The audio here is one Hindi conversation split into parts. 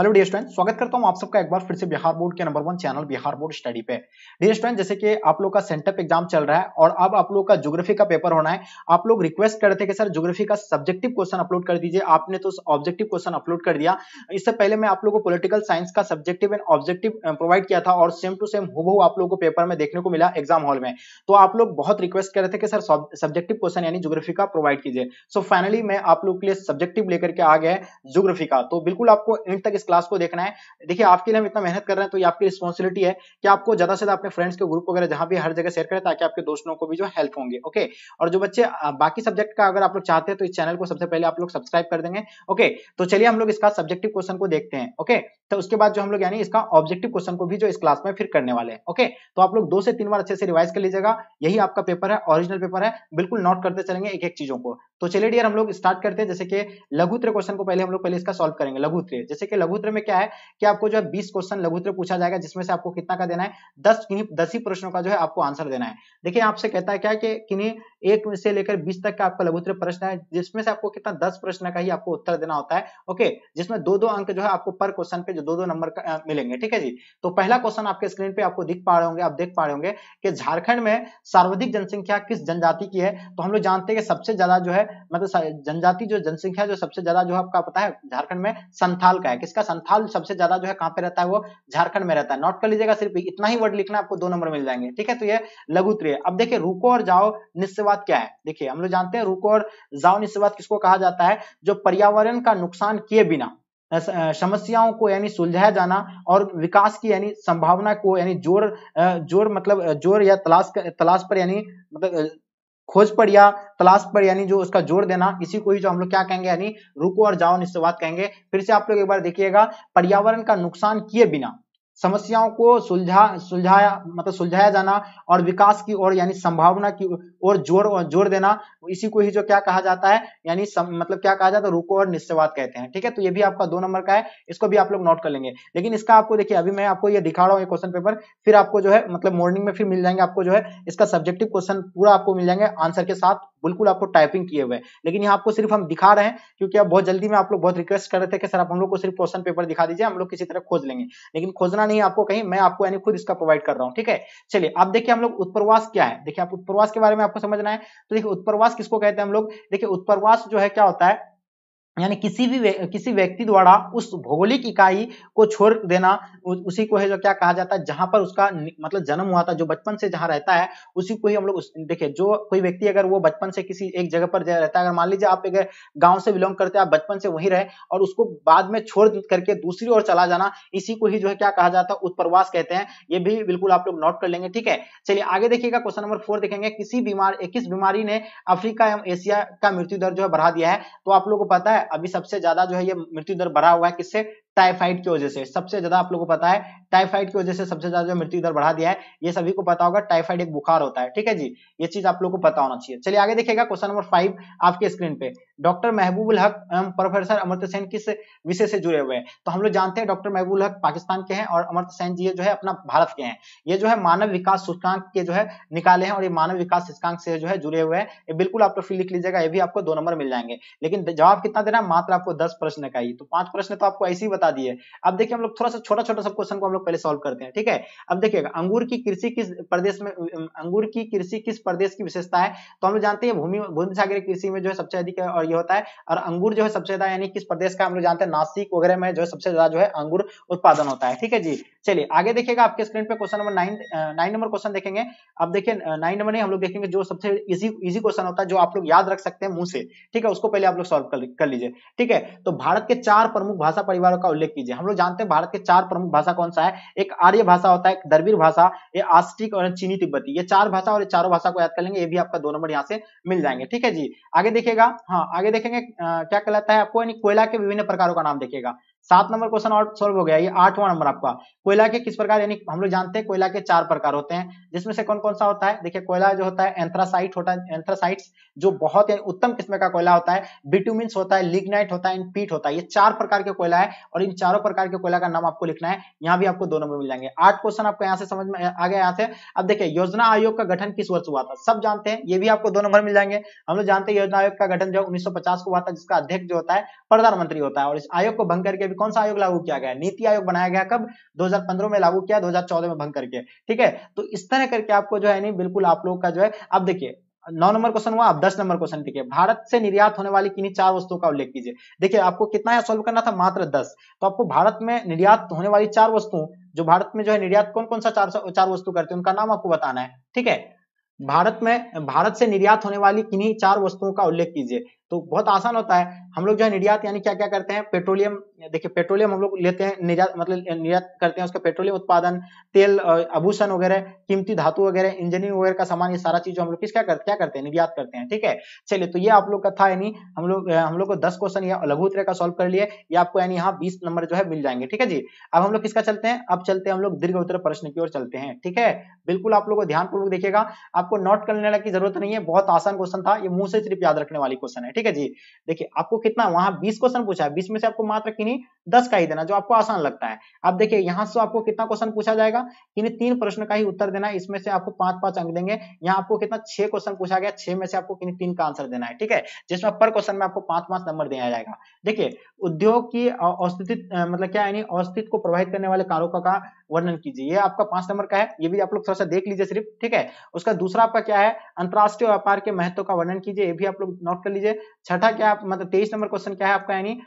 हेलो डियर स्टूडेंट स्वागत करता हूं आप सबका एक बार फिर से बिहार बोर्ड के number one channel Bihar board study पे डियर स्टूडेंट जैसे कि आप लोग का सेंटअप एग्जाम चल रहा है और अब आप लोग का ज्योग्राफी का पेपर होना है आप लोग रिक्वेस्ट करते थे कि सर ज्योग्राफी का सब्जेक्टिव क्वेश्चन अपलोड कर दीजिए आपने तो ऑब्जेक्टिव क्वेश्चन अपलोड कर दिया इससे पहले मैं आप लोग को पोलिटिकल साइंस का सब्जेक्टिव एंड ऑब्जेक्टिव प्रोवाइड किया था और सेम टू सेम हुबहू आप लोग को पेपर में देखने को मिला एग्जाम हॉल में तो आप लोग बहुत रिक्वेस्ट कर रहे थे कि सर सब्जेक्टिव क्वेश्चन यानी ज्योग्राफी का प्रोवाइड कीजिए सो फाइनली मैं आप लोग के लिए सब्जेक्टिव लेकर के आ गया ज्योग्राफी का तो बिल्कुल आपको एंड तक क्लास को देखना है देखिए आपके लिए हम इतना मेहनत कर रहे हैं तो ये आपकी रिस्पॉन्सिबिलिटी है कि आपको ज्यादा से ज्यादा अपने फ्रेंड्स के ग्रुप वगैरह जहां भी हर जगह शेयर करें ताकि आपके दोस्तों को भी जो हेल्प होंगे ओके और जो बच्चे बाकी सब्जेक्ट का अगर आप लोग चाहते हैं तो इस चैनल को सबसे पहले आप लोग सब्सक्राइब कर देंगे ओके तो चलिए हम लोग इसका सब्जेक्टिव क्वेश्चन को देखते हैं ओके तो उसके बाद जो हम लोग यानी इसका ऑब्जेक्टिव क्वेश्चन को भी जो इस क्लास में फिर करने वाले हैं ओके तो आप लोग दो से तीन बार अच्छे से रिवाइज कर लीजिएगा यही आपका पेपर है ऑरिजिनल पेपर है बिल्कुल नोट करते चलेंगे एक एक चीजों को तो चलिए डियर हम लोग स्टार्ट करते हैं जैसे कि लघुत्र क्वेश्चन को पहले हम लोग पहले इसका सॉल्व करेंगे लघुत्र जैसे कि लघु लघुत्र में क्या है कि आपको जो है बीस क्वेश्चन लघुत्र पूछा जाएगा जिसमें से आपको कितना का देना है दस किन्हीं दस ही प्रश्नों का जो है आपको आंसर देना है देखिए आपसे कहता है क्या कि किन्हीं एक से लेकर बीस तक का आपका लघुत्र प्रश्न है जिसमें से आपको कितना दस प्रश्न का ही आपको उत्तर देना होता है ओके जिसमें दो दो अंक जो है आपको पर क्वेश्चन पे जो दो दो नंबर का मिलेंगे ठीक है जी तो पहला क्वेश्चन आपके स्क्रीन पे आपको दिख पा रहे होंगे आप देख पा रहे होंगे कि झारखंड में सर्वाधिक जनसंख्या किस जनजाति की है तो हम लोग जानते हैं कि सबसे ज्यादा जो है मतलब जनजाति जो जनसंख्या जो सबसे ज्यादा जो आपका पता है झारखंड में संथाल का है किसका संथाल सबसे ज्यादा जो है कहां पे रहता है वो झारखंड में रहता है नोट कर लीजिएगा सिर्फ इतना ही वर्ड लिखना आपको दो नंबर मिल जाएंगे ठीक है तो ये लघु त्रिय अब देखिए रुको और जाओ निस्वाद क्या है देखिए हम लोग जानते हैं रुको और जाओ निस्वाद किसको कहा जाता है जो पर्यावरण का नुकसान किए बिना समस्याओं को यानी सुलझाया जाना और विकास की यानी संभावना को यानी जोर जोर मतलब जोर या तलाश तलाश पर यानी मतलब खोज पर या तलाश पर यानी जो उसका जोर देना इसी को ही जो हम लोग क्या कहेंगे यानी रुको और जाओ निश्चित कहेंगे फिर से आप लोग एक बार देखिएगा पर्यावरण का नुकसान किए बिना समस्याओं को सुलझा सुलझाया मतलब सुलझाया जाना और विकास की ओर यानी संभावना की ओर जोर जोर देना इसी को ही जो क्या कहा जाता है यानी मतलब क्या कहा जाता है रुको और निश्चयवाद कहते हैं ठीक है तो ये भी आपका दो नंबर का है इसको भी आप लोग नोट कर लेंगे लेकिन इसका आपको देखिए अभी मैं आपको ये दिखा रहा हूँ क्वेश्चन पेपर फिर आपको जो है मतलब मॉर्निंग में फिर मिल जाएंगे आपको जो है इसका सब्जेक्टिव क्वेश्चन पूरा आपको मिल जाएंगे आंसर के साथ बिल्कुल आपको टाइपिंग किए हुए लेकिन यहाँ आपको सिर्फ हम दिखा रहे हैं क्योंकि आप बहुत जल्दी में आप लोग बहुत रिक्वेस्ट कर रहे थे कि सर आप हम लोग को सिर्फ क्वेश्चन पेपर दिखा दीजिए हम लोग किसी तरह खोज लेंगे लेकिन खोजना करना नहीं आपको कहीं मैं आपको यानी खुद इसका प्रोवाइड कर रहा हूँ ठीक है चलिए आप देखिए हम लोग उत्प्रवास क्या है देखिए आप उत्प्रवास के बारे में आपको समझना है तो देखिए उत्प्रवास किसको कहते हैं हम लोग देखिए उत्प्रवास जो है क्या होता है यानी किसी भी वे, किसी व्यक्ति द्वारा उस भौगोलिक इकाई को छोड़ देना उ, उसी को है जो क्या कहा जाता है जहां पर उसका मतलब जन्म हुआ था जो बचपन से जहां रहता है उसी को ही हम लोग देखिए जो कोई व्यक्ति अगर वो बचपन से किसी एक जगह पर रहता है अगर मान लीजिए आप एक गाँव से बिलोंग करते हैं आप बचपन से वहीं रहे और उसको बाद में छोड़ करके दूसरी ओर चला जाना इसी को ही जो है क्या कहा जाता है उत्प्रवास कहते हैं ये भी बिल्कुल आप लोग नोट कर लेंगे ठीक है चलिए आगे देखिएगा क्वेश्चन नंबर फोर देखेंगे किसी बीमार किस बीमारी ने अफ्रीका एवं एशिया का मृत्यु दर जो है बढ़ा दिया है तो आप लोग को पता है अभी सबसे ज्यादा जो है ये मृत्यु दर बढ़ा हुआ है किससे टाइफाइड की वजह से सबसे ज्यादा आप लोगों को पता है टाइफाइड की वजह से सबसे ज्यादा जो मृत्यु दर बढ़ा दिया है ये सभी को पता होगा टाइफाइड एक बुखार होता है ठीक है जी ये चीज आप लोगों को पता होना चाहिए चलिए आगे देखिएगा क्वेश्चन नंबर फाइव आपके स्क्रीन पे डॉक्टर महबूबुल हक एवं प्रोफेसर अमृत सेन किस विषय से जुड़े हुए हैं तो हम लोग जानते हैं डॉक्टर महबूबुल हक पाकिस्तान के हैं और अमृत सेन जी जो है अपना भारत के हैं ये जो है मानव विकास सूचकांक के जो है निकाले हैं और ये मानव विकास सूचकांक से जो है जुड़े हुए हैं ये बिल्कुल आप लोग फिर लिख लीजिएगा ये भी आपको दो नंबर मिल जाएंगे लेकिन जवाब कितना देना मात्र आपको दस प्रश्न का ही तो पांच प्रश्न तो आपको ऐसे ही बता बता दिए अब देखिए हम लोग थोड़ा सा छोटा छोटा सब क्वेश्चन को हम लोग पहले सॉल्व करते हैं ठीक है अब देखिएगा अंगूर की कृषि किस प्रदेश में अंगूर की कृषि किस प्रदेश की विशेषता है तो हम लोग जानते हैं भूमि भूमि सागरी कृषि में जो है सबसे अधिक और ये होता है और अंगूर जो है सबसे ज्यादा यानी किस प्रदेश का हम लोग जानते हैं नासिक वगैरह में जो है सबसे ज्यादा जो है अंगूर उत्पादन होता है ठीक है जी चलिए आगे देखिएगा आपके स्क्रीन पे question number nine nine number question देखेंगे अब देखिए नाइन नंबर नहीं हम लोग देखेंगे जो सबसे इजी इजी क्वेश्चन होता है जो आप लोग याद रख सकते हैं मुंह से ठीक है उसको पहले आप लोग सॉल्व कर लीजिए ठीक है तो भारत के चार प्रमुख भाषा परिवारों का उल्लेख कीजिए हम लोग जानते हैं भारत के चार प्रमुख भाषा कौन सा है एक आर्य भाषा होता है एक द्रविड़ भाषा ये आस्टिक और चीनी तिब्बती ये चार भाषा और चारों भाषा को याद कर लेंगे ये भी आपका दो नंबर यहाँ से मिल जाएंगे ठीक है जी आगे देखिएगा हाँ आगे देखेंगे क्या कहलाता है आपको कोयला के विभिन्न प्रकारों का नाम देखिएगा सात नंबर क्वेश्चन और सॉल्व हो गया ये आठवां नंबर आपका कोयला के किस प्रकार यानी हम लोग जानते हैं कोयला के चार प्रकार होते हैं जिसमें से कौन कौन सा होता है देखिए कोयला जो होता है एंथ्रासाइट होता है एंथ्रासाइट जो बहुत उत्तम किस्म का कोयला होता है बिटुमिन्स होता है लिग्नाइट होता है पीट होता है ये चार प्रकार के कोयला है और इन चारों प्रकार के कोयला का नाम आपको लिखना है यहाँ भी आपको दो नंबर मिल जाएंगे आठ क्वेश्चन आपको यहाँ से समझ में आ गया यहाँ से अब देखिए योजना आयोग का गठन किस वर्ष हुआ था सब जानते हैं ये भी आपको दो नंबर मिल जाएंगे हम लोग जानते हैं योजना आयोग का गठन जो उन्नीस को हुआ था जिसका अध्यक्ष जो होता है प्रधानमंत्री होता है और इस आयोग को भंग करके कौन सा आयोग लागू किया गया नीति आयोग बनाया गया कब 2015 में लागू किया 2014 में भंग करके ठीक है तो इस तरह करके आपको जो है नहीं बिल्कुल आप लोग का जो है अब देखिए नौ नंबर क्वेश्चन हुआ अब दस नंबर क्वेश्चन ठीक है भारत से निर्यात होने वाली किन्हीं चार वस्तुओं का उल्लेख कीजिए देखिए आपको कितना है सॉल्व करना था मात्र दस तो आपको भारत में निर्यात होने वाली चार वस्तुओं जो भारत में जो है निर्यात कौन कौन सा चार चार वस्तु करते हैं उनका नाम आपको बताना है ठीक है भारत में भारत से निर्यात होने वाली किन्हीं चार वस्तुओं का उल्लेख कीजिए तो बहुत आसान होता है हम लोग जो है निर्यात यानी क्या क्या करते हैं पेट्रोलियम देखिए पेट्रोलियम हम लोग लेते हैं निर्यात मतलब निर्यात करते हैं उसका पेट्रोलियम उत्पादन तेल आभूषण वगैरह कीमती धातु वगैरह इंजीनियरिंग वगैरह का सामान ये सारा चीज हम लोग किसका करते क्या करते हैं निर्यात करते हैं ठीक है चलिए तो ये आप लोग का था यानी हम लोग हम लोग को दस क्वेश्चन या लघु उत्तर का सॉल्व कर लिए ये आपको यानी यहाँ बीस नंबर जो है मिल जाएंगे ठीक है जी अब हम लोग किसका चलते हैं अब चलते हैं हम लोग दीर्घ उत्तर प्रश्न की ओर चलते हैं ठीक है बिल्कुल आप लोग को ध्यानपूर्वक देखिएगा आपको नोट करने की जरूरत नहीं है बहुत आसान क्वेश्चन था ये मुंह से सिर्फ याद रखने वाली क्वेश्चन है ठीक है जी देखिए आपको कितना वहां बीस क्वेश्चन पूछा है बीस में से आपको मात्र कि नहीं दस का ही देना जो आपको आसान लगता है अब देखिए यहाँ से आपको कितना क्वेश्चन पूछा जाएगा कि नहीं तीन प्रश्न का ही उत्तर देना है इसमें से आपको पांच पांच अंक देंगे यहाँ आपको कितना छह क्वेश्चन पूछा गया छह में से आपको किन तीन का आंसर देना है ठीक है जिसमें पर क्वेश्चन में आपको पांच पांच नंबर दिया जाएगा देखिए उद्योग की औस्थित मतलब क्या है औस्थित को प्रभावित करने वाले कारकों का वर्णन कीजिए ये आपका पांच नंबर का है ये भी आप लोग थोड़ा सा देख लीजिए सिर्फ ठीक है उसका दूसरा आपका क्या है अंतरराष्ट्रीय व्यापार के महत्व का वर्णन कीजिए ये भी आप लोग नोट कर लीजिए छठा क्या मतलब तेईस नंबर क्वेश्चन क्या है आपका यानी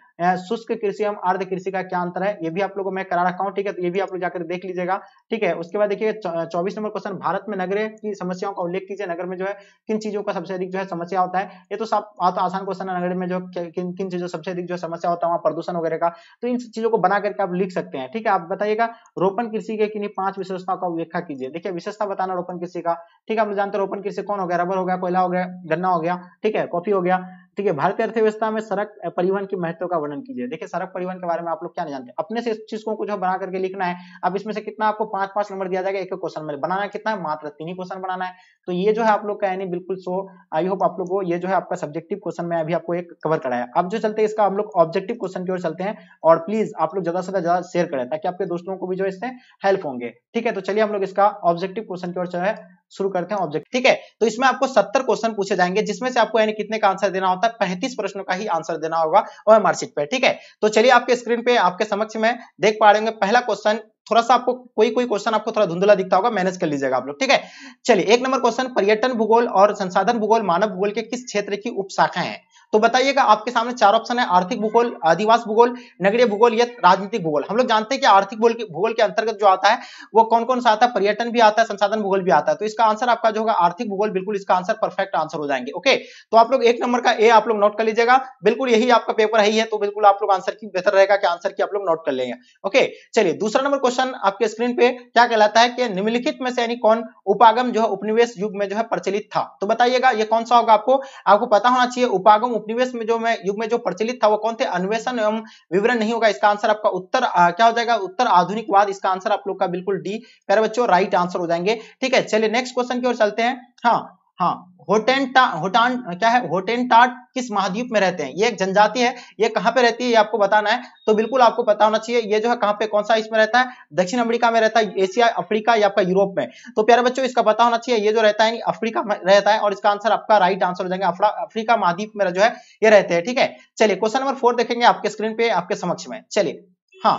शुष्क कृषि एवं अर्ध कृषि का क्या अंतर है ये भी आप लोगों को मैं करा रखा हूँ ठीक है तो ये भी आप लोग जाकर देख लीजिएगा ठीक है उसके बाद देखिए चौबीस नंबर क्वेश्चन भारत में नगर की समस्याओं का उल्लेख कीजिए नगर में जो है किन चीजों का सबसे अधिक जो है समस्या होता है ये तो सब बहुत तो आसान क्वेश्चन है नगर में जो किन किन चीजों सबसे अधिक जो समस्या होता है वहाँ प्रदूषण वगैरह का तो इन चीजों को बना करके आप लिख सकते हैं ठीक है आप बताइएगा रोपण कृषि के किन्हीं पांच विशेषताओं का उल्लेखा कीजिए देखिए विशेषता बताना रोपण कृषि का ठीक है आप लोग जानते हैं रोपण कृषि कौन हो गया रबर हो गया कोयला हो गया गन्ना हो गया ठीक है कॉफी हो गया ठीक है भारतीय अर्थव्यवस्था में सड़क परिवहन के महत्व का वर्णन कीजिए देखिए सड़क परिवहन के बारे में आप लोग क्या नहीं जानते अपने से इस चीज को कुछ बना करके लिखना है अब इसमें से कितना आपको पांच पांच नंबर दिया जाएगा एक क्वेश्चन में बनाना कितना है मात्र तीन ही क्वेश्चन बनाना है तो ये जो है आप लोग का यानी बिल्कुल सो आई होप आप लोग को ये जो है आपका सब्जेक्टिव क्वेश्चन में अभी आपको एक कवर कराया अब जो चलते हैं इसका हम लोग ऑब्जेक्टिव क्वेश्चन की ओर चलते हैं और प्लीज आप लोग ज्यादा से ज्यादा शेयर करें ताकि आपके दोस्तों को भी जो इससे हेल्प होंगे ठीक है तो चलिए हम लोग इसका ऑब्जेक्टिव क्वेश्चन की ओर जो है शुरू करते हैं ऑब्जेक्ट ठीक है तो इसमें आपको सत्तर क्वेश्चन पूछे जाएंगे जिसमें से आपको यानी कितने का आंसर देना होता है पैंतीस प्रश्नों का ही आंसर देना होगा और मार्कशीट पे ठीक है तो चलिए आपके स्क्रीन पे आपके समक्ष में देख पा रहे पहला क्वेश्चन थोड़ा सा आपको कोई कोई क्वेश्चन आपको थोड़ा धुंधला दिखता होगा मैनेज कर लीजिएगा आप लोग ठीक है चलिए एक नंबर क्वेश्चन पर्यटन भूगोल और संसाधन भूगोल मानव भूगोल के किस क्षेत्र की उपशाखा है तो बताइएगा आपके सामने चार ऑप्शन है आर्थिक भूगोल आदिवास भूगोल नगरीय भूगोल या राजनीतिक भूगोल हम लोग जानते हैं कि आर्थिक भूगोल के अंतर्गत जो आता है वो कौन कौन सा आता है पर्यटन भी आता है संसाधन भूगोल भी आता है तो इसका आंसर आपका जो होगा आर्थिक भूगोल बिल्कुल इसका आंसर परफेक्ट आंसर हो जाएंगे ओके तो आप लोग एक नंबर का ए आप लोग नोट कर लीजिएगा बिल्कुल यही आपका पेपर है ही है तो बिल्कुल आप लोग आंसर की बेहतर रहेगा कि आंसर की आप लोग नोट कर लेंगे ओके चलिए दूसरा नंबर क्वेश्चन आपके स्क्रीन पे क्या कहलाता है कि निम्नलिखित में से यानी कौन उपागम जो है उपनिवेश युग में जो है प्रचलित था तो बताइएगा ये कौन सा होगा आपको आपको पता होना चाहिए उपागम उपनिवेश में जो मैं युग में जो प्रचलित था वो कौन थे अन्वेषण एवं विवरण नहीं होगा इसका आंसर आपका उत्तर आ, क्या हो जाएगा उत्तर आधुनिकवाद इसका आंसर आप लोग का बिल्कुल डी प्यारे बच्चों राइट आंसर हो जाएंगे ठीक है चलिए नेक्स्ट क्वेश्चन की ओर चलते हैं हाँ हाँ होटेंटा होटान क्या है होटेंटाट किस महाद्वीप में रहते हैं ये एक जनजाति है ये कहाँ पे रहती है ये आपको बताना है तो बिल्कुल आपको पता होना चाहिए ये जो है कहाँ पे कौन सा इसमें रहता है दक्षिण अमेरिका में रहता है एशिया अफ्रीका या आपका यूरोप में तो प्यारे बच्चों इसका पता होना चाहिए ये जो रहता है अफ्रीका में रहता है और इसका आंसर आपका राइट आंसर हो जाएंगे अफ्रीका महाद्वीप में जो है ये रहते हैं ठीक है चलिए क्वेश्चन नंबर फोर देखेंगे आपके स्क्रीन पे आपके समक्ष में चलिए हाँ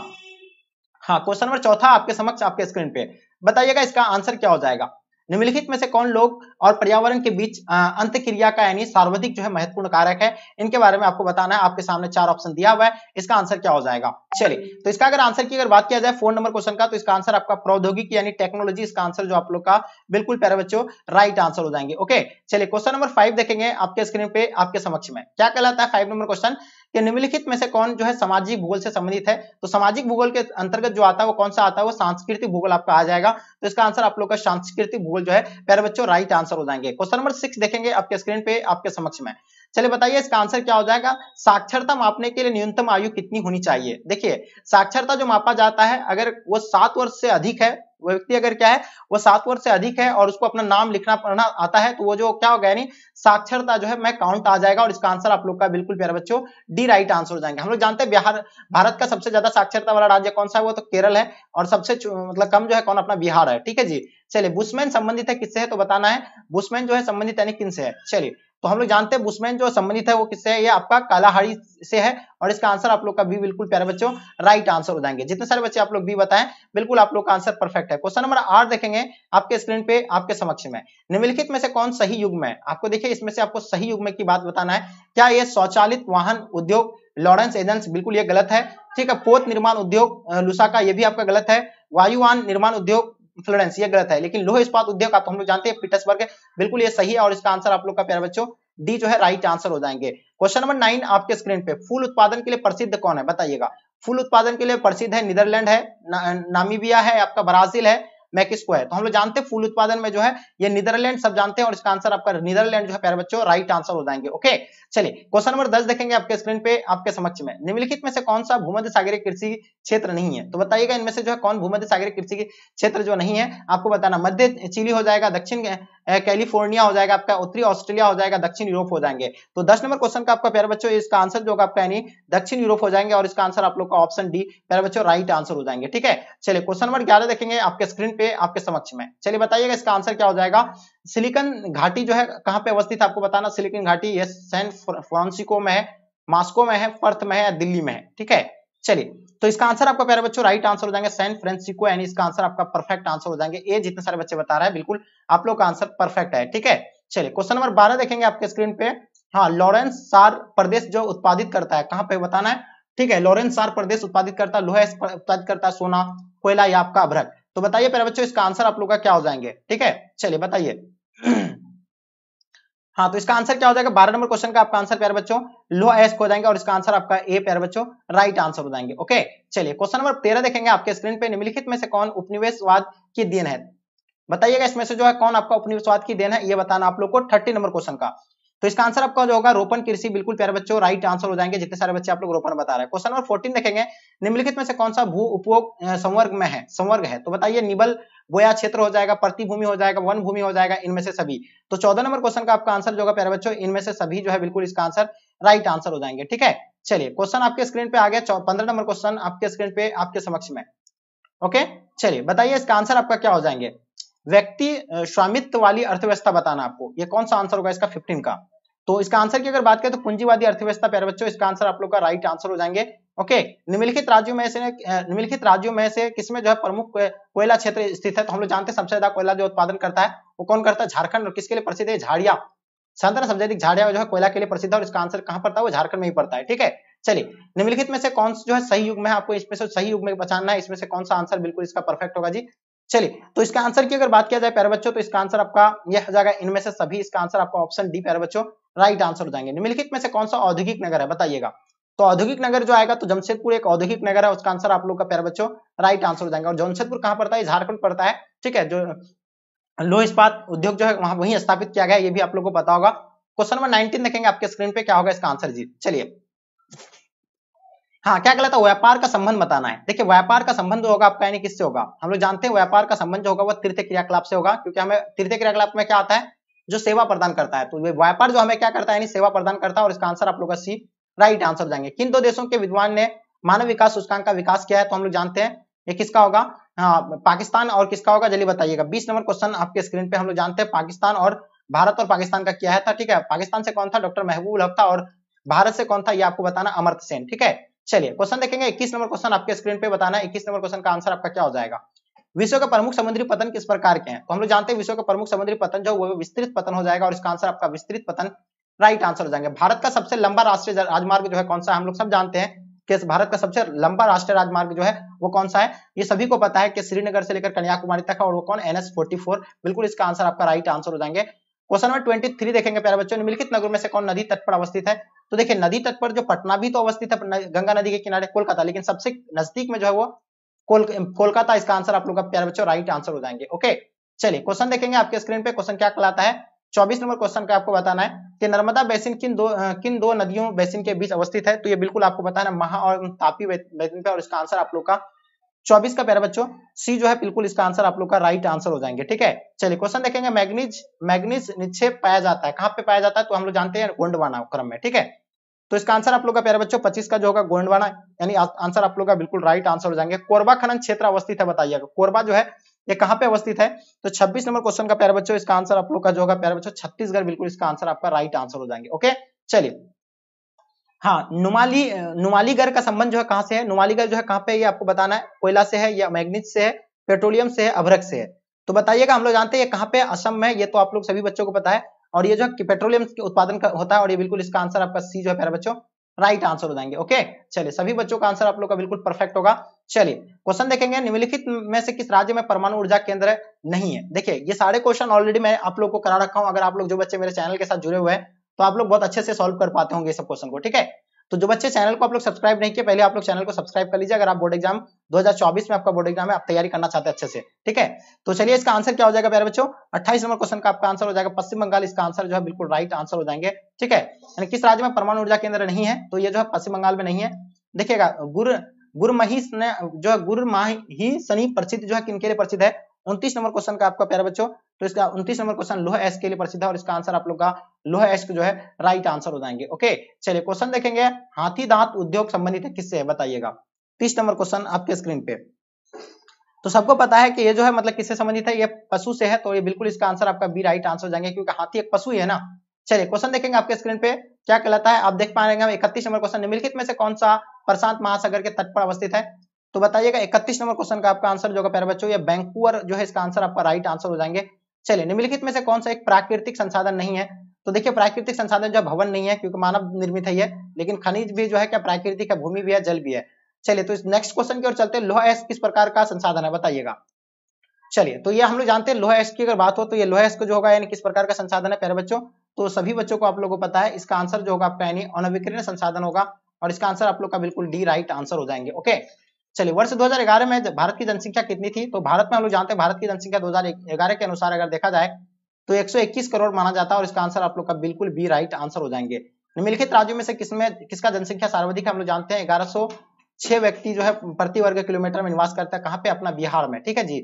हाँ क्वेश्चन नंबर चौथा आपके समक्ष आपके स्क्रीन पे बताइएगा इसका आंसर क्या हो जाएगा निम्नलिखित में से कौन लोग और पर्यावरण के बीच अंत क्रिया का यानी सर्वाधिक जो है महत्वपूर्ण कारक है इनके बारे में आपको बताना है आपके सामने चार ऑप्शन दिया हुआ है इसका आंसर क्या हो जाएगा चलिए तो इसका अगर आंसर की अगर बात किया जाए फोन नंबर क्वेश्चन का तो इसका आंसर आपका प्रौद्योगिकी यानी टेक्नोलॉजी इसका आंसर जो आप लोग का बिल्कुल प्यारे बच्चों राइट आंसर हो जाएंगे ओके चलिए क्वेश्चन नंबर फाइव देखेंगे आपके स्क्रीन पे आपके समक्ष में क्या कहलाता है फाइव नंबर क्वेश्चन कि निम्नलिखित में से कौन जो है सामाजिक भूगोल से संबंधित है तो सामाजिक भूगोल के अंतर्गत जो आता है वो कौन सा आता है वो सांस्कृतिक भूगोल आपका आ जाएगा तो इसका आंसर आप लोग का सांस्कृतिक भूगोल जो है प्यारे बच्चों राइट आंसर हो जाएंगे क्वेश्चन नंबर सिक्स देखेंगे आपके स्क्रीन पे आपके समक्ष में चलिए बताइए इसका आंसर क्या हो जाएगा साक्षरता मापने के लिए न्यूनतम आयु कितनी होनी चाहिए देखिए साक्षरता जो मापा जाता है अगर वो सात वर्ष से अधिक है व्यक्ति अगर क्या है वो सात वर्ष से अधिक है और उसको अपना नाम लिखना पढ़ना आता है तो वो जो क्या गया नहीं साक्षरता जो है मैं काउंट आ जाएगा और इसका आंसर आप लोग का बिल्कुल प्यारे बच्चों डी राइट आंसर हो जाएंगे हम लोग जानते हैं बिहार भारत का सबसे ज्यादा साक्षरता वाला राज्य कौन सा है वो तो केरल है और सबसे मतलब कम जो है कौन अपना बिहार है ठीक है जी चलिए बुशमैन संबंधित है किससे है तो बताना है बुशमैन जो है संबंधित यानी किनसे है चलिए तो हम लोग जानते हैं बुशमैन जो संबंधित है वो किससे है ये आपका कालाहाड़ी से है और इसका आंसर आप लोग का बी बिल्कुल प्यारे बच्चों राइट आंसर हो जाएंगे जितने सारे बच्चे आप लोग बी बताएं बिल्कुल आप लोग का आंसर परफेक्ट है क्वेश्चन नंबर आठ देखेंगे आपके स्क्रीन पे आपके समक्ष में निम्नलिखित में से कौन सही युग में आपको देखिए इसमें से आपको सही युग में की बात बताना है क्या ये स्वचालित वाहन उद्योग लॉरेंस एजेंस बिल्कुल ये गलत है ठीक है पोत निर्माण उद्योग लुसाका ये भी आपका गलत है वायुवान निर्माण उद्योग फ्लोरेंस ये गलत है लेकिन लोह इस्पात उद्योग आप हम लोग जानते हैं पीटर्सबर्ग बिल्कुल ये सही है और इसका आंसर आप लोग का प्यार बच्चों डी जो है राइट आंसर हो जाएंगे क्वेश्चन नंबर नाइन आपके स्क्रीन पे फूल उत्पादन के लिए प्रसिद्ध कौन है बताइएगा फूल उत्पादन के लिए प्रसिद्ध है नीदरलैंड है ना, नामीबिया है आपका ब्राजील है मैकिस है तो हम लोग जानते हैं फूल उत्पादन में जो है ये नीदरलैंड सब जानते हैं और इसका आंसर आपका नीदरलैंड जो है प्यारे बच्चों राइट आंसर हो जाएंगे ओके चलिए क्वेश्चन नंबर दस देखेंगे आपके स्क्रीन पे आपके समक्ष में निम्नलिखित में से कौन सा भूमध्य सागरी कृषि क्षेत्र नहीं है तो बताइएगा इनमें से जो है कौन भूमध्य सागरी कृषि क्षेत्र जो नहीं है आपको बताना मध्य चिली हो जाएगा दक्षिण कैलिफोर्निया हो जाएगा आपका उत्तरी ऑस्ट्रेलिया हो जाएगा दक्षिण यूरोप हो जाएंगे तो दस नंबर क्वेश्चन का आपका प्यारे बच्चों इसका आंसर जो आपका यानी दक्षिण यूरोप हो जाएंगे और इसका आंसर आप लोग का ऑप्शन डी प्यारे बच्चों राइट आंसर हो जाएंगे ठीक है चलिए क्वेश्चन नंबर ग्यारह देखेंगे आपके स्क्रीन पे आपके समक्ष में चलिए बताइएगा इसका आंसर क्या हो जाएगा सिलिकन घाटी जो है कहाँ पे अवस्थित आपको बताना सिलिकन घाटी ये सैन फ्रांसिको में है मास्को में है पर्थ में है दिल्ली में है ठीक है चलिए तो इसका आंसर आपका प्यारे बच्चों राइट आंसर हो जाएंगे सैन फ्रेंसिस्को एंड इसका आंसर आपका परफेक्ट आंसर हो जाएंगे ए जितने सारे बच्चे बता रहे हैं बिल्कुल आप लोग का आंसर परफेक्ट है ठीक है चलिए क्वेश्चन नंबर बारह देखेंगे आपके स्क्रीन पे हाँ लॉरेंस सार प्रदेश जो उत्पादित करता है कहाँ पे बताना है ठीक है लॉरेंस सार प्रदेश उत्पादित करता है लोहा उत्पादित करता है सोना कोयला या आपका अभ्रक तो बताइए प्यारे बच्चों इसका आंसर आप लोग का क्या हो जाएंगे ठीक है चलिए बताइए हाँ तो इसका आंसर क्या हो जाएगा बारह नंबर क्वेश्चन का आपका आंसर प्यार बच्चों लो एस्क हो जाएंगे और इसका आंसर आपका ए प्यार बच्चों राइट आंसर हो जाएंगे ओके चलिए क्वेश्चन नंबर तेरह देखेंगे आपके स्क्रीन पे निम्नलिखित में से कौन उपनिवेशवाद की देन है बताइएगा इसमें से जो है कौन आपका उपनिवेशवाद की देन है ये बताना आप लोग को थर्टी नंबर क्वेश्चन का तो इसका आंसर आपका जो होगा रोपन कृषि बिल्कुल प्यारे बच्चों राइट आंसर हो जाएंगे जितने सारे बच्चे आप लोग रोपन बता रहे हैं क्वेश्चन नंबर फोर्टीन देखेंगे निम्नलिखित में से कौन सा भू उपयोग संवर्ग में है संवर्ग है तो बताइए निबल गोया क्षेत्र हो जाएगा प्रतिभूमि हो जाएगा वन भूमि हो जाएगा इनमें से सभी तो चौदह नंबर क्वेश्चन का आपका आंसर जो होगा प्यारे बच्चों इनमें से सभी जो है बिल्कुल इसका आंसर राइट आंसर हो जाएंगे ठीक है चलिए क्वेश्चन आपके स्क्रीन पे आ गया पंद्रह नंबर क्वेश्चन आपके स्क्रीन पे आपके समक्ष में ओके चलिए बताइए इसका आंसर आपका क्या हो जाएंगे व्यक्ति स्वामित्व वाली अर्थव्यवस्था बताना आपको ये कौन सा आंसर होगा इसका फिफ्टीन का तो इसका आंसर की अगर बात करें तो पूंजीवादी अर्थव्यवस्था प्यारे बच्चों इसका आंसर आप लोग का राइट आंसर हो जाएंगे ओके निम्नलिखित राज्यों में से निम्नलिखित राज्यों में से किसमें जो है प्रमुख कोयला क्षेत्र स्थित है तो हम लोग जानते हैं सबसे ज्यादा कोयला जो उत्पादन करता है वो कौन करता है झारखंड और किसके लिए प्रसिद्ध है झाड़िया संतरा सबजैविक झाड़िया जो है कोयला के लिए प्रसिद्ध है और इसका आंसर कहां पड़ता है वो झारखंड में ही पड़ता है ठीक है चलिए निम्नलिखित में से कौन जो है सही युग में आपको इसमें से सही युग में पहचानना है इसमें से कौन सा आंसर बिल्कुल इसका परफेक्ट होगा जी चलिए तो इसका आंसर की अगर बात किया जाए प्यारे बच्चों तो इसका आंसर आपका यह हो जाएगा इनमें से सभी इसका आंसर आपका ऑप्शन डी प्यारे बच्चों राइट आंसर हो जाएंगे निम्नलिखित में से कौन सा औद्योगिक नगर है बताइएगा तो औद्योगिक नगर जो आएगा तो जमशेदपुर एक औद्योगिक नगर है उसका आंसर आप लोग का प्यार बच्चों राइट आंसर हो जाएगा और जमशेदपुर कहाँ पड़ता है झारखंड पड़ता है ठीक है जो लो इस्पात उद्योग जो है वहां वही स्थापित किया गया ये भी आप लोग को पता होगा क्वेश्चन नंबर नाइनटीन देखेंगे आपके स्क्रीन पे क्या होगा इसका आंसर जी चलिए हाँ क्या कहता है व्यापार का संबंध बताना है देखिए व्यापार का संबंध होगा आपका यानी किससे होगा हम लोग जानते हैं व्यापार का संबंध जो होगा वो तीर्थ क्रियाकलाप से होगा क्योंकि हमें तीर्थ क्रियाकलाप में क्या आता है जो सेवा प्रदान करता है तो व्यापार जो हमें क्या करता है सेवा प्रदान करता है और इसका आंसर आप लोग का सी राइट आंसर जाएंगे किन दो देशों के विद्वान ने मानव विकास सूचकांक का विकास किया है तो हम लोग जानते हैं ये किसका होगा हाँ पाकिस्तान और किसका होगा जल्दी बताइएगा बीस नंबर क्वेश्चन आपके स्क्रीन पे हम लोग जानते हैं पाकिस्तान और भारत और पाकिस्तान का क्या है था ठीक है पाकिस्तान से कौन था डॉक्टर महबूब हक था और भारत से कौन था ये आपको बताना अमर सेन ठीक है चलिए क्वेश्चन देखेंगे इक्कीस नंबर क्वेश्चन आपके स्क्रीन पे बताना इक्कीस नंबर क्वेश्चन का आंसर आपका क्या हो जाएगा विश्व के प्रमुख समुद्री पतन किस प्रकार के हैं तो हम लोग जानते हैं विश्व का प्रमुख समुद्री पतन जो वो विस्तृत पतन हो जाएगा और इसका आंसर आपका विस्तृत पतन राइट आंसर हो जाएंगे भारत का सबसे लंबा राष्ट्रीय राजमार्ग जो है कौन सा हम लोग सब जानते हैं कि भारत का सबसे लंबा राष्ट्रीय राजमार्ग जो है वो कौन सा है ये सभी को पता है कि श्रीनगर से लेकर कन्याकुमारी तक है और वो कौन एन बिल्कुल इसका आंसर आपका राइट आंसर हो जाएंगे क्वेश्चन नंबर ट्वेंटी थ्री देखेंगे प्यारे बच्चों निम्नलिखित नगर में से कौन नदी तट पर अवस्थित है तो देखिए नदी तट पर जो पटना भी तो अवस्थित है गंगा नदी के किनारे कोलकाता लेकिन सबसे नजदीक में जो है वो कोलकाता इसका आंसर आप लोग का प्यारे बच्चों राइट आंसर हो जाएंगे ओके चलिए क्वेश्चन देखेंगे आपके स्क्रीन पे क्वेश्चन क्या कहलाता है चौबीस नंबर क्वेश्चन का आपको बताना है कि नर्मदा बेसिन किन दो किन दो नदियों बेसिन के बीच अवस्थित है तो ये बिल्कुल आपको बताना महा और तापी बेसिन पे और इसका आंसर आप लोग का चौबीस का प्यारा बच्चों सी जो है बिल्कुल इसका आंसर आप लोग का राइट आंसर हो जाएंगे ठीक है चलिए क्वेश्चन देखेंगे मैग्नीज मैग्नीज निक्षेप पाया जाता है कहाँ पे पाया जाता है तो हम लोग जानते हैं गोंडवाना क्रम में ठीक है तो इसका आंसर आप लोग का प्यारे बच्चों पच्चीस का जो होगा गोंडवाना यानी आंसर आप लोग का बिल्कुल राइट आंसर हो जाएंगे कोरबा खनन क्षेत्र अवस्थित है बताइएगा कोरबा जो है ये कहाँ पे अवस्थित है तो 26 नंबर क्वेश्चन का प्यारे बच्चों इसका आंसर आप लोग का जो होगा प्यारे बच्चों छत्तीसगढ़ बिल्कुल इसका आंसर आपका राइट आंसर हो जाएंगे ओके चलिए हाँ नुमाली नुमालीगढ़ का संबंध जो है कहाँ से है नुमालीगढ़ जो है कहाँ पे ये आपको बताना है कोयला से है या मैग्नीज से है पेट्रोलियम से है अभ्रक से है तो बताइएगा हम लोग जानते हैं ये कहाँ पे असम में ये तो आप लोग सभी बच्चों को पता है और ये जो पेट्रोलियम के उत्पादन का होता है और ये बिल्कुल इसका आंसर आपका सी जो है प्यारे बच्चों राइट आंसर हो जाएंगे ओके चलिए सभी बच्चों का आंसर आप लोग का बिल्कुल परफेक्ट होगा चलिए क्वेश्चन देखेंगे निम्नलिखित में से किस राज्य में परमाणु ऊर्जा केंद्र है? नहीं है देखिए ये सारे क्वेश्चन ऑलरेडी मैं आप लोग को करा रखा हूं अगर आप लोग जो बच्चे मेरे चैनल के साथ जुड़े हुए हैं तो आप लोग बहुत अच्छे से सॉल्व कर पाते होंगे सब क्वेश्चन को ठीक है तो जो बच्चे चैनल को आप लोग सब्सक्राइब नहीं किए पहले आप लोग चैनल को सब्सक्राइब कर लीजिए अगर आप बोर्ड एग्जाम 2024 में आपका बोर्ड एग्जाम है आप तैयारी करना चाहते हैं अच्छे से ठीक है तो चलिए इसका आंसर क्या हो जाएगा प्यारे बच्चों 28 नंबर क्वेश्चन का आपका आंसर हो जाएगा पश्चिम बंगाल इसका आंसर जो है बिल्कुल राइट आंसर हो जाएंगे ठीक है यानी किस राज्य में परमाणु ऊर्जा केंद्र नहीं है तो ये जो है पश्चिम बंगाल में नहीं है देखिएगा गुर गुरमही ने जो है माह ही सनी प्रसिद्ध जो है किनके लिए प्रसिद्ध है उनतीस नंबर क्वेश्चन का आपका प्यारे बच्चों तो इसका उन्तीस नंबर क्वेश्चन लोह एस के लिए प्रसिद्ध है और इसका आंसर आप लोग का लोह एस जो है राइट आंसर हो जाएंगे ओके चलिए क्वेश्चन देखेंगे हाथी दांत उद्योग संबंधित है किससे है बताइएगा तीस नंबर क्वेश्चन आपके स्क्रीन पे तो सबको पता है कि ये जो है मतलब किससे संबंधित है ये पशु से है तो ये बिल्कुल इसका आंसर आपका बी राइट आंसर हो जाएंगे क्योंकि हाथी एक पशु ही है ना चलिए क्वेश्चन देखेंगे आपके स्क्रीन पे क्या कहलाता है आप देख पा रहे हैं इकतीस नंबर क्वेश्चन निम्नलिखित में से कौन सा प्रशांत महासागर के तट पर अवस्थित है तो बताइएगा इकतीस नंबर क्वेश्चन का आपका आंसर जो प्यारे बच्चों बैंकुअर जो है इसका आंसर आपका राइट आंसर हो जाएंगे चलिए निम्नलिखित में से कौन सा एक प्राकृतिक संसाधन नहीं है तो देखिए प्राकृतिक संसाधन जो भवन नहीं है क्योंकि मानव निर्मित है ये लेकिन खनिज भी जो है क्या प्राकृतिक है भूमि भी है जल भी है चलिए तो इस नेक्स्ट क्वेश्चन की ओर चलते हैं लोहा एस किस प्रकार का संसाधन है बताइएगा चलिए तो ये हम लोग जानते हैं लोहा एस्क की अगर बात हो तो ये लोहा एस्क जो होगा यानी किस प्रकार का संसाधन है प्यारे बच्चों तो सभी बच्चों को आप लोगों को पता है इसका आंसर जो होगा आपका यानी अनविकीर्ण संसाधन होगा और इसका आंसर आप लोग का बिल्कुल डी राइट आंसर हो जाएंगे ओके चलिए वर्ष 2011 में भारत की जनसंख्या कितनी थी तो भारत में हम लोग जानते हैं भारत की जनसंख्या 2011 के अनुसार अगर देखा जाए तो 121 करोड़ माना जाता है और इसका आंसर आप लोग का बिल्कुल बी राइट आंसर हो जाएंगे निम्नलिखित राज्यों में से किसमें किसका जनसंख्या सर्वाधिक हम लोग जानते हैं ग्यारह व्यक्ति जो है प्रति वर्ग किलोमीटर में निवास करता है कहाँ पे अपना बिहार में ठीक है जी